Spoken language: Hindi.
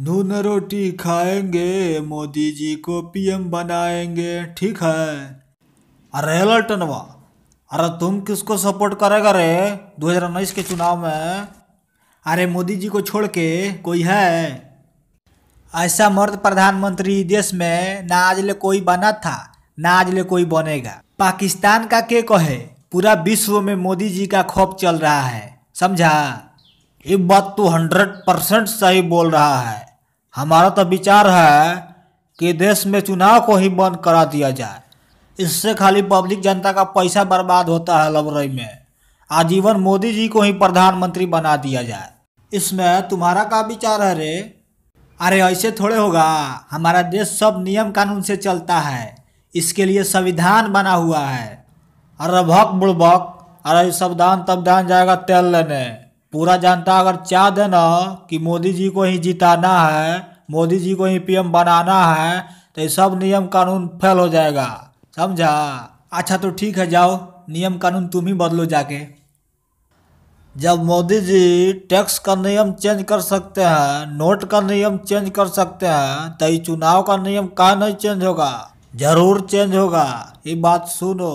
नून रोटी खाएंगे मोदी जी को पीएम बनाएंगे ठीक है अरे लटनवा अरे तुम किसको सपोर्ट करेगा रे 2019 के चुनाव में अरे मोदी जी को छोड़ के कोई है ऐसा मर्द प्रधानमंत्री देश में ना आज ले कोई बना था ना आज ले कोई बनेगा पाकिस्तान का के कहे पूरा विश्व में मोदी जी का खोप चल रहा है समझा ये बात तो हंड्रेड परसेंट सही बोल रहा है हमारा तो विचार है कि देश में चुनाव को ही बंद करा दिया जाए इससे खाली पब्लिक जनता का पैसा बर्बाद होता है लवरई में आजीवन मोदी जी को ही प्रधानमंत्री बना दिया जाए इसमें तुम्हारा क्या विचार है रे अरे ऐसे थोड़े होगा हमारा देश सब नियम कानून से चलता है इसके लिए संविधान बना हुआ है अरे भक बुड़बक अरे सब दान तब दान जाएगा तेल लेने पूरा जनता अगर चाह देना कि मोदी जी को ही जिताना है मोदी जी को ही पीएम बनाना है तो ये सब नियम कानून फेल हो जाएगा समझा अच्छा तो ठीक है जाओ नियम कानून तुम ही बदलो जाके जब मोदी जी टैक्स का नियम चेंज कर सकते हैं नोट का नियम चेंज कर सकते हैं तो ये चुनाव का नियम का नहीं चेंज होगा जरूर चेंज होगा ये बात सुनो